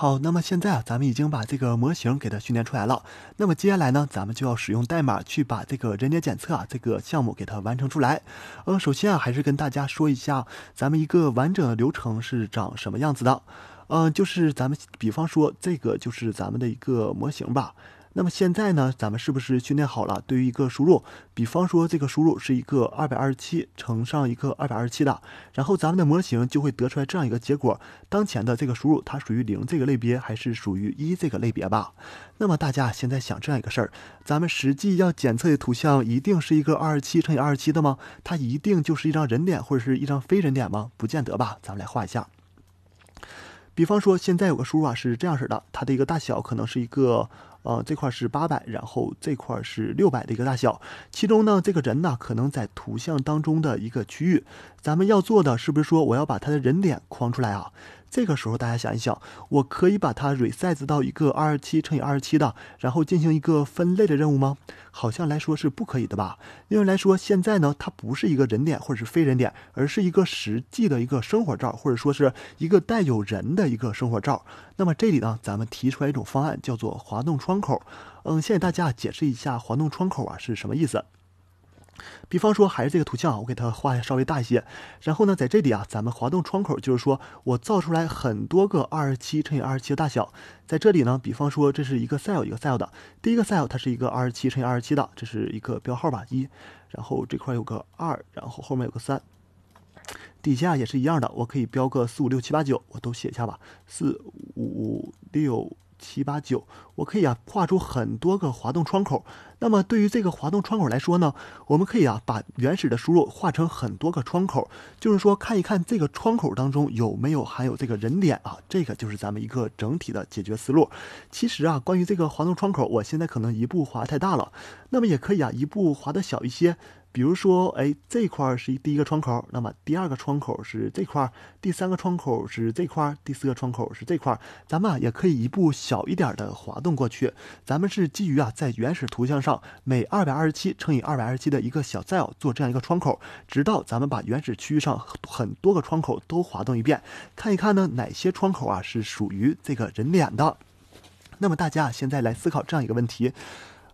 好，那么现在啊，咱们已经把这个模型给它训练出来了。那么接下来呢，咱们就要使用代码去把这个人脸检测啊这个项目给它完成出来。呃，首先啊，还是跟大家说一下，咱们一个完整的流程是长什么样子的。嗯，就是咱们比方说这个就是咱们的一个模型吧。那么现在呢，咱们是不是训练好了？对于一个输入，比方说这个输入是一个二百二十七乘上一个二百二十七的，然后咱们的模型就会得出来这样一个结果：当前的这个输入它属于零这个类别，还是属于一这个类别吧？那么大家现在想这样一个事儿：咱们实际要检测的图像一定是一个二十七乘以二十七的吗？它一定就是一张人脸或者是一张非人脸吗？不见得吧。咱们来画一下，比方说现在有个输入啊是这样式的，它的一个大小可能是一个。呃，这块是八百，然后这块是六百的一个大小，其中呢，这个人呢，可能在图像当中的一个区域。咱们要做的是不是说，我要把它的人脸框出来啊？这个时候，大家想一想，我可以把它 resize 到一个二十七乘以二十七的，然后进行一个分类的任务吗？好像来说是不可以的吧？因为来说，现在呢，它不是一个人脸或者是非人脸，而是一个实际的一个生活照，或者说是一个带有人的一个生活照。那么这里呢，咱们提出来一种方案，叫做滑动窗口。嗯，现在大家解释一下滑动窗口啊是什么意思？比方说还是这个图像啊，我给它画稍微大一些。然后呢，在这里啊，咱们滑动窗口，就是说我造出来很多个二十七乘以二十七的大小。在这里呢，比方说这是一个 cell 一个 cell 的，第一个 cell 它是一个二十七乘以二十七的，这是一个标号吧，一。然后这块有个二，然后后面有个三。底下也是一样的，我可以标个四五六七八九，我都写一下吧。四五六七八九，我可以啊画出很多个滑动窗口。那么对于这个滑动窗口来说呢，我们可以啊把原始的输入画成很多个窗口，就是说看一看这个窗口当中有没有含有这个人脸啊，这个就是咱们一个整体的解决思路。其实啊，关于这个滑动窗口，我现在可能一步滑太大了，那么也可以啊一步滑的小一些。比如说，哎，这块是第一个窗口，那么第二个窗口是这块，第三个窗口是这块，第四个窗口是这块，咱们啊也可以一步小一点的滑动过去。咱们是基于啊在原始图像上。每二百二十七乘以二百二十七的一个小 cell 做这样一个窗口，直到咱们把原始区域上很多个窗口都滑动一遍，看一看呢哪些窗口啊是属于这个人脸的。那么大家现在来思考这样一个问题，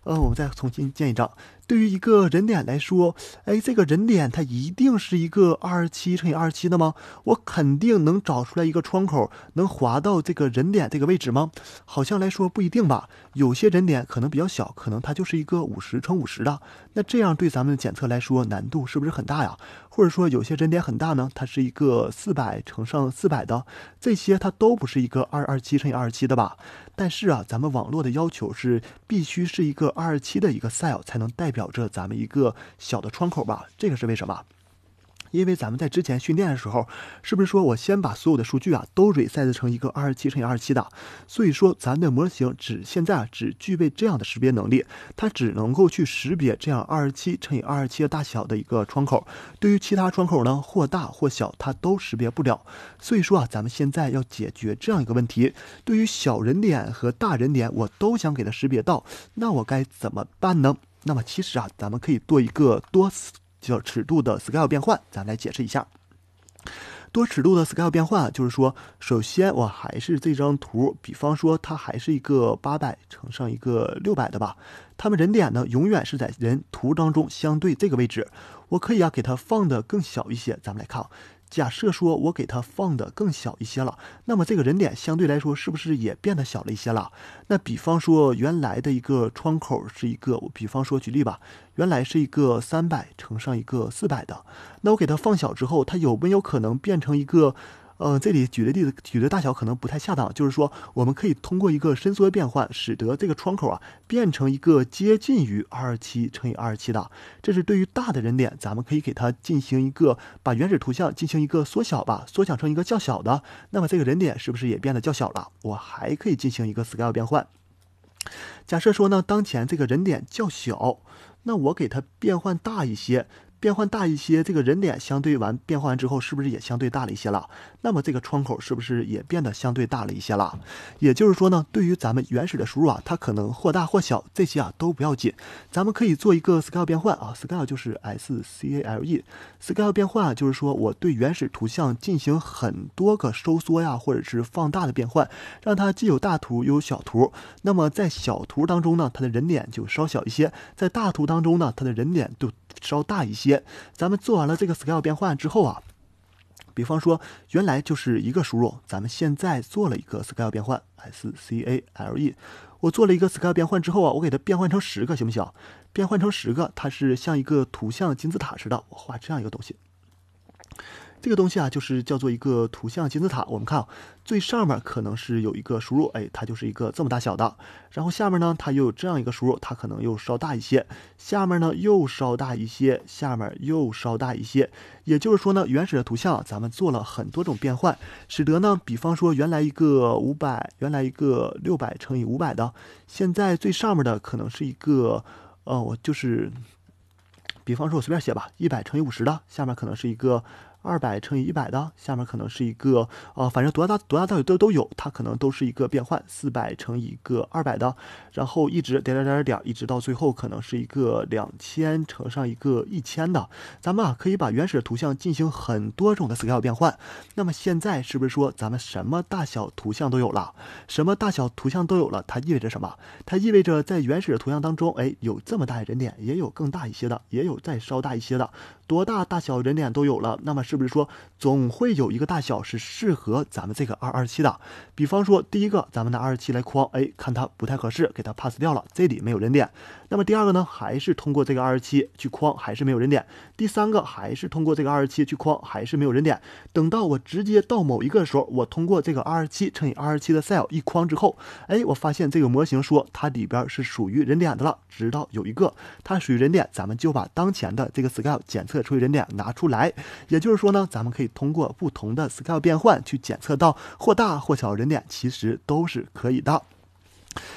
呃，我们再重新建一张。对于一个人脸来说，哎，这个人脸它一定是一个二十七乘以二十七的吗？我肯定能找出来一个窗口能滑到这个人脸这个位置吗？好像来说不一定吧。有些人脸可能比较小，可能它就是一个五十乘五十的。那这样对咱们检测来说难度是不是很大呀？或者说有些人脸很大呢？它是一个四百乘上四百的，这些它都不是一个二二七乘以二二七的吧？但是啊，咱们网络的要求是必须是一个二二七的一个 cell 才能代。表。表着咱们一个小的窗口吧，这个是为什么？因为咱们在之前训练的时候，是不是说我先把所有的数据啊都 resize 成一个二十七乘以二十七的？所以说，咱的模型只现在只具备这样的识别能力，它只能够去识别这样二十七乘以二十七的大小的一个窗口。对于其他窗口呢，或大或小，它都识别不了。所以说啊，咱们现在要解决这样一个问题：对于小人脸和大人脸，我都想给它识别到，那我该怎么办呢？那么其实啊，咱们可以做一个多叫尺度的 scale 变换，咱们来解释一下。多尺度的 scale 变换就是说，首先我还是这张图，比方说它还是一个八百乘上一个六百的吧，他们人脸呢永远是在人图当中相对这个位置，我可以啊给它放的更小一些，咱们来看假设说我给它放的更小一些了，那么这个人脸相对来说是不是也变得小了一些了？那比方说原来的一个窗口是一个，我比方说举例吧，原来是一个三百乘上一个四百的，那我给它放小之后，它有没有可能变成一个？嗯，这里举的例子举的大小可能不太恰当，就是说我们可以通过一个伸缩变换，使得这个窗口啊变成一个接近于二十七乘以二十七的。这是对于大的人脸，咱们可以给它进行一个把原始图像进行一个缩小吧，缩小成一个较小的。那么这个人点是不是也变得较小了？我还可以进行一个 scale 变换。假设说呢，当前这个人点较小，那我给它变换大一些。变换大一些，这个人脸相对完变换完之后，是不是也相对大了一些了？那么这个窗口是不是也变得相对大了一些了？也就是说呢，对于咱们原始的输入啊，它可能或大或小，这些啊都不要紧。咱们可以做一个 scale 变换啊，scale 就是 S C A L E，scale 变换啊，就是说我对原始图像进行很多个收缩呀，或者是放大的变换，让它既有大图又有小图。那么在小图当中呢，它的人脸就稍小一些；在大图当中呢，它的人脸就稍大一些，咱们做完了这个 scale 变换之后啊，比方说原来就是一个输入，咱们现在做了一个 scale 变换，scale，我做了一个 scale 变换之后啊，我给它变换成十个，行不行？变换成十个，它是像一个图像金字塔似的，我画这样一个东西。这个东西啊，就是叫做一个图像金字塔。我们看最上面可能是有一个输入，哎，它就是一个这么大小的。然后下面呢，它又有这样一个输入，它可能又稍大一些。下面呢又稍大一些，下面又稍大一些。也就是说呢，原始的图像咱们做了很多种变换，使得呢，比方说原来一个五百，原来一个六百乘以五百的，现在最上面的可能是一个，呃，我就是，比方说我随便写吧，一百乘以五十的，下面可能是一个。二百乘以一百的下面可能是一个呃，反正多大多大都有都都有，它可能都是一个变换。四百乘一个二百的，然后一直点点点点，一直到最后可能是一个两千乘上一个一千的。咱们啊可以把原始图像进行很多种的 scale 变换。那么现在是不是说咱们什么大小图像都有了？什么大小图像都有了？它意味着什么？它意味着在原始的图像当中，哎，有这么大人脸，也有更大一些的，也有再稍大一些的，多大大小人脸都有了。那么是。比是说，总会有一个大小是适合咱们这个二二七的。比方说，第一个，咱们拿二十七来框，哎，看它不太合适，给它 pass 掉了。这里没有人点。那么第二个呢，还是通过这个二十七去框，还是没有人脸。第三个还是通过这个二十七去框，还是没有人脸。等到我直接到某一个的时候，我通过这个二十七乘以二十七的 scale 一框之后，哎，我发现这个模型说它里边是属于人脸的了。直到有一个它属于人脸，咱们就把当前的这个 scale 检测出人脸拿出来。也就是说呢，咱们可以通过不同的 scale 变换去检测到或大或小人脸，其实都是可以的。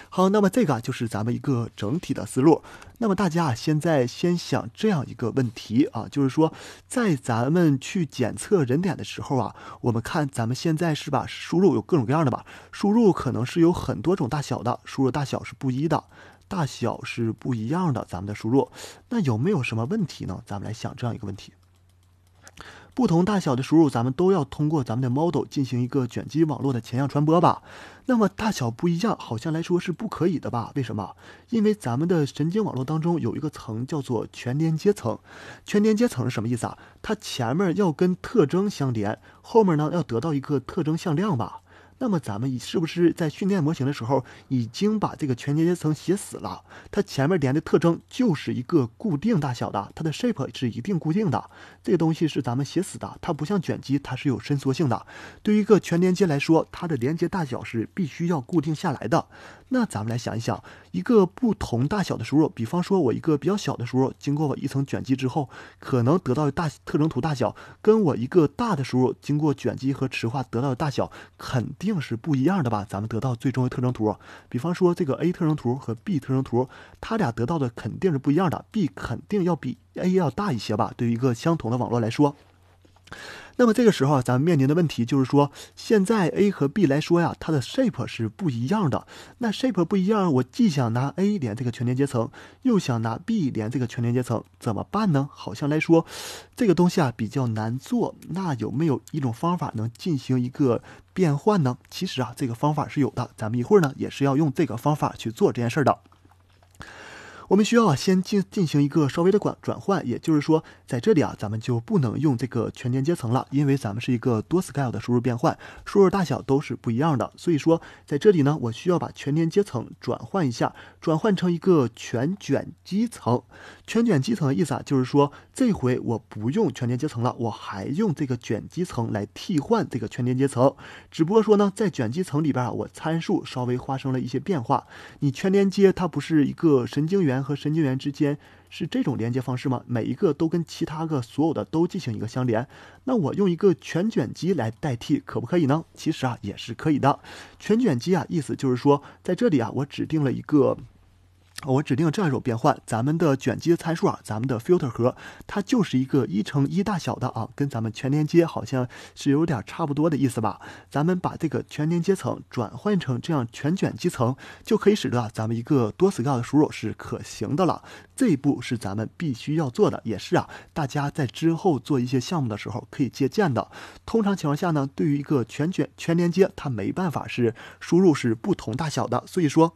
好，那么这个就是咱们一个整体的思路。那么大家啊，现在先想这样一个问题啊，就是说，在咱们去检测人脸的时候啊，我们看咱们现在是吧，输入有各种各样的吧，输入可能是有很多种大小的，输入大小是不一的，大小是不一样的，咱们的输入，那有没有什么问题呢？咱们来想这样一个问题。不同大小的输入，咱们都要通过咱们的 model 进行一个卷积网络的前向传播吧。那么大小不一样，好像来说是不可以的吧？为什么？因为咱们的神经网络当中有一个层叫做全连接层。全连接层是什么意思啊？它前面要跟特征相连，后面呢要得到一个特征向量吧。那么咱们已是不是在训练模型的时候，已经把这个全连接层写死了？它前面连的特征就是一个固定大小的，它的 shape 是一定固定的。这个东西是咱们写死的，它不像卷积，它是有伸缩性的。对于一个全连接来说，它的连接大小是必须要固定下来的。那咱们来想一想，一个不同大小的输入，比方说我一个比较小的输入，经过一层卷积之后，可能得到的大特征图大小，跟我一个大的输入经过卷积和池化得到的大小肯定是不一样的吧？咱们得到最终的特征图，比方说这个 A 特征图和 B 特征图，它俩得到的肯定是不一样的，B 肯定要比 A 要大一些吧？对于一个相同的网络来说。那么这个时候，咱们面临的问题就是说，现在 A 和 B 来说呀，它的 shape 是不一样的。那 shape 不一样，我既想拿 A 连这个全连接层，又想拿 B 连这个全连接层，怎么办呢？好像来说，这个东西啊比较难做。那有没有一种方法能进行一个变换呢？其实啊，这个方法是有的。咱们一会儿呢，也是要用这个方法去做这件事的。我们需要啊先进进行一个稍微的转转换，也就是说，在这里啊咱们就不能用这个全连接层了，因为咱们是一个多 scale 的输入变换，输入大小都是不一样的，所以说在这里呢，我需要把全连接层转换一下，转换成一个全卷积层。全卷积层的意思啊，就是说这回我不用全连接层了，我还用这个卷积层来替换这个全连接层，只不过说呢，在卷积层里边啊，我参数稍微发生了一些变化。你全连接它不是一个神经元。和神经元之间是这种连接方式吗？每一个都跟其他个所有的都进行一个相连。那我用一个全卷积来代替，可不可以呢？其实啊，也是可以的。全卷积啊，意思就是说，在这里啊，我指定了一个。我指定这样一种变换，咱们的卷积参数啊，咱们的 filter 核，它就是一个一乘一大小的啊，跟咱们全连接好像是有点差不多的意思吧。咱们把这个全连接层转换成这样全卷积层，就可以使得咱们一个多 s c 的输入是可行的了。这一步是咱们必须要做的，也是啊，大家在之后做一些项目的时候可以借鉴的。通常情况下呢，对于一个全卷全连接，它没办法是输入是不同大小的，所以说。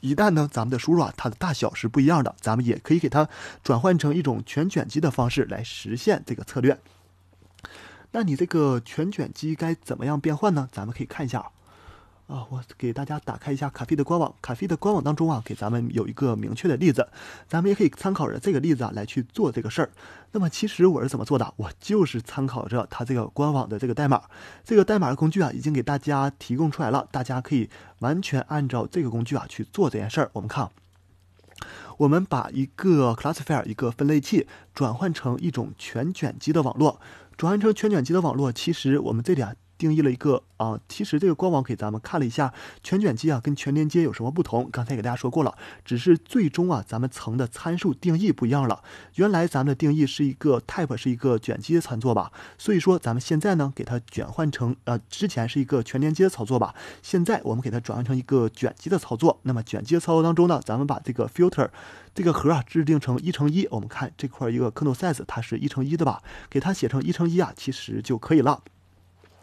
一旦呢，咱们的输入啊，它的大小是不一样的，咱们也可以给它转换成一种全卷积的方式来实现这个策略。那你这个全卷积该怎么样变换呢？咱们可以看一下啊。啊，我给大家打开一下卡菲的官网，卡菲的官网当中啊，给咱们有一个明确的例子，咱们也可以参考着这个例子啊来去做这个事儿。那么其实我是怎么做的？我就是参考着它这个官网的这个代码，这个代码的工具啊已经给大家提供出来了，大家可以完全按照这个工具啊去做这件事儿。我们看，我们把一个 classifier 一个分类器转换成一种全卷积的网络，转换成全卷积的网络，其实我们这里啊。定义了一个啊，其实这个官网给咱们看了一下，全卷积啊跟全连接有什么不同？刚才给大家说过了，只是最终啊咱们层的参数定义不一样了。原来咱们的定义是一个 type 是一个卷积的操作吧，所以说咱们现在呢给它转换成呃之前是一个全连接的操作吧，现在我们给它转换成一个卷积的操作。那么卷积的操作当中呢，咱们把这个 filter 这个盒啊制定成一乘一，我们看这块一个 kernel size 它是一乘一的吧，给它写成一乘一啊，其实就可以了。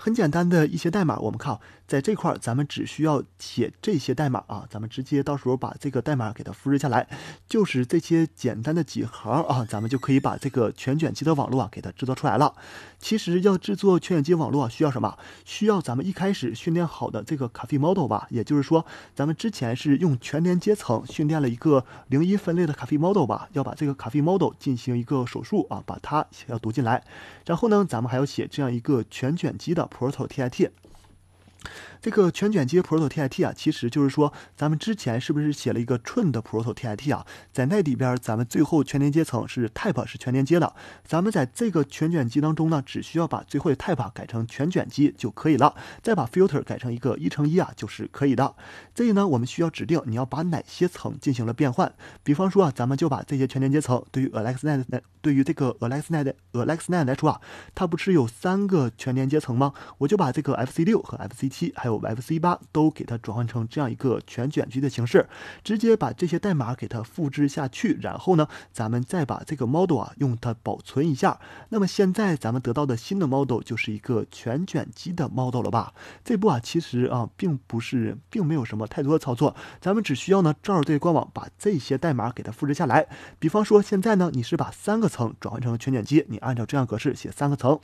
很简单的一些代码，我们看在这块儿咱们只需要写这些代码啊，咱们直接到时候把这个代码给它复制下来，就是这些简单的几行啊，咱们就可以把这个全卷积的网络啊给它制作出来了。其实要制作全卷积网络需要什么？需要咱们一开始训练好的这个 caffe model 吧，也就是说，咱们之前是用全连接层训练了一个零一分类的 caffe model 吧，要把这个 caffe model 进行一个手术啊，把它要读进来，然后呢，咱们还要写这样一个全卷积的。Portal T I T。这个全卷接 proto-tit 啊，其实就是说，咱们之前是不是写了一个 trin 的 proto-tit 啊？在那里边，咱们最后全连接层是 type 是全连接的。咱们在这个全卷积当中呢，只需要把最后的 type 改成全卷积就可以了，再把 filter 改成一个一乘一啊，就是可以的。这里呢，我们需要指定你要把哪些层进行了变换。比方说啊，咱们就把这些全连接层对于 AlexNet 对于这个 AlexNet AlexNet 来说啊，它不是有三个全连接层吗？我就把这个 FC 六和 FC 七还有 FC 八都给它转换成这样一个全卷积的形式，直接把这些代码给它复制下去，然后呢，咱们再把这个 model 啊用它保存一下。那么现在咱们得到的新的 model 就是一个全卷积的 model 了吧？这步啊其实啊并不是并没有什么太多的操作，咱们只需要呢照着个官网把这些代码给它复制下来。比方说现在呢你是把三个层转换成全卷积，你按照这样格式写三个层。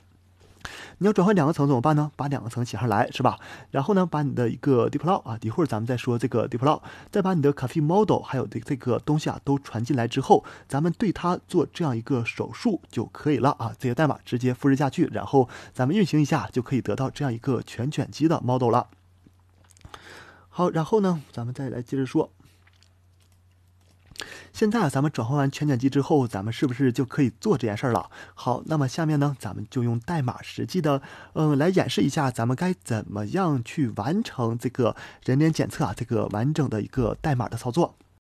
你要转换两个层怎么办呢？把两个层写上来是吧？然后呢，把你的一个 deep l o n e 啊，一会儿咱们再说这个 deep l o n e 再把你的 coffee model 还有这这个东西啊都传进来之后，咱们对它做这样一个手术就可以了啊。这些代码直接复制下去，然后咱们运行一下就可以得到这样一个全卷积的 model 了。好，然后呢，咱们再来接着说。现在啊，咱们转换完全剪辑之后，咱们是不是就可以做这件事儿了？好，那么下面呢，咱们就用代码实际的，嗯，来演示一下咱们该怎么样去完成这个人脸检测啊，这个完整的一个代码的操作。